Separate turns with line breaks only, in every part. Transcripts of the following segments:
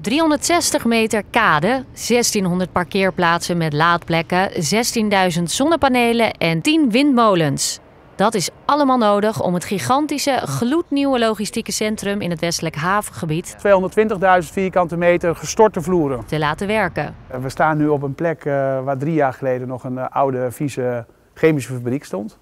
360 meter kade, 1600 parkeerplaatsen met laadplekken, 16.000 zonnepanelen en 10 windmolens. Dat is allemaal nodig om het gigantische, gloednieuwe logistieke centrum in het westelijk havengebied... 220.000 vierkante meter gestorte vloeren. ...te laten werken. We
staan nu op een plek eh, waar drie jaar geleden nog een eh, oude, vieze chemische fabriek stond.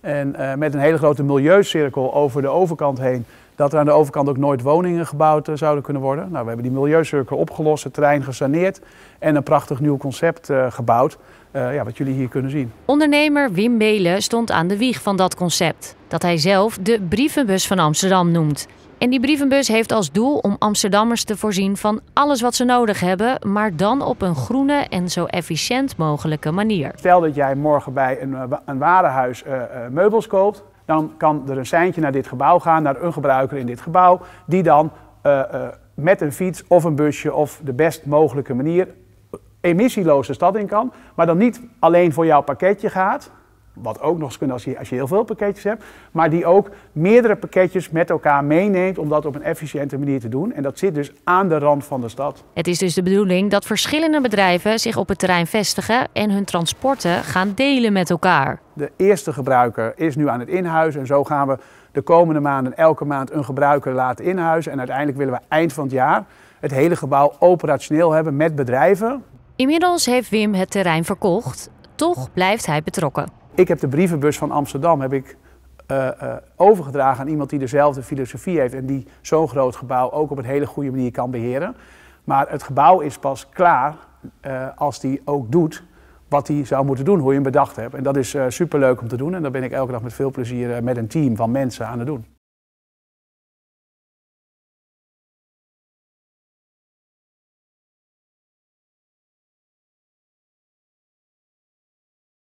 En eh, met een hele grote milieucirkel over de overkant heen dat er aan de overkant ook nooit woningen gebouwd eh, zouden kunnen worden. Nou, we hebben die milieucirkel opgelost, het terrein gesaneerd en een prachtig nieuw concept eh, gebouwd. Eh, ja, wat jullie hier kunnen zien.
Ondernemer Wim Beelen stond aan de wieg van dat concept. Dat hij zelf de brievenbus van Amsterdam noemt. En die brievenbus heeft als doel om Amsterdammers te voorzien van alles wat ze nodig hebben, maar dan op een groene en zo efficiënt mogelijke manier.
Stel dat jij morgen bij een, een warenhuis meubels koopt dan kan er een seintje naar dit gebouw gaan, naar een gebruiker in dit gebouw, die dan eh, eh, met een fiets of een busje of de best mogelijke manier eh, emissieloos de stad in kan, maar dan niet alleen voor jouw pakketje gaat, wat ook nog eens kunnen als je, als je heel veel pakketjes hebt. Maar die ook meerdere pakketjes met elkaar meeneemt om dat op een efficiënte manier te doen. En dat zit dus aan de rand van de stad.
Het is dus de bedoeling dat verschillende bedrijven zich op het terrein vestigen en hun transporten gaan delen met elkaar. De eerste
gebruiker is nu aan het inhuizen en zo gaan we de komende maanden elke maand een gebruiker laten inhuizen. En uiteindelijk willen we eind van het jaar het hele gebouw operationeel hebben met bedrijven.
Inmiddels heeft Wim het terrein verkocht. Toch blijft hij betrokken. Ik heb de brievenbus
van Amsterdam heb ik, eh, eh, overgedragen aan iemand die dezelfde filosofie heeft en die zo'n groot gebouw ook op een hele goede manier kan beheren. Maar het gebouw is pas klaar eh, als die ook doet wat hij zou moeten doen, hoe je hem bedacht hebt. En dat is superleuk om te doen en daar ben ik elke dag met veel plezier met een team van mensen aan het doen.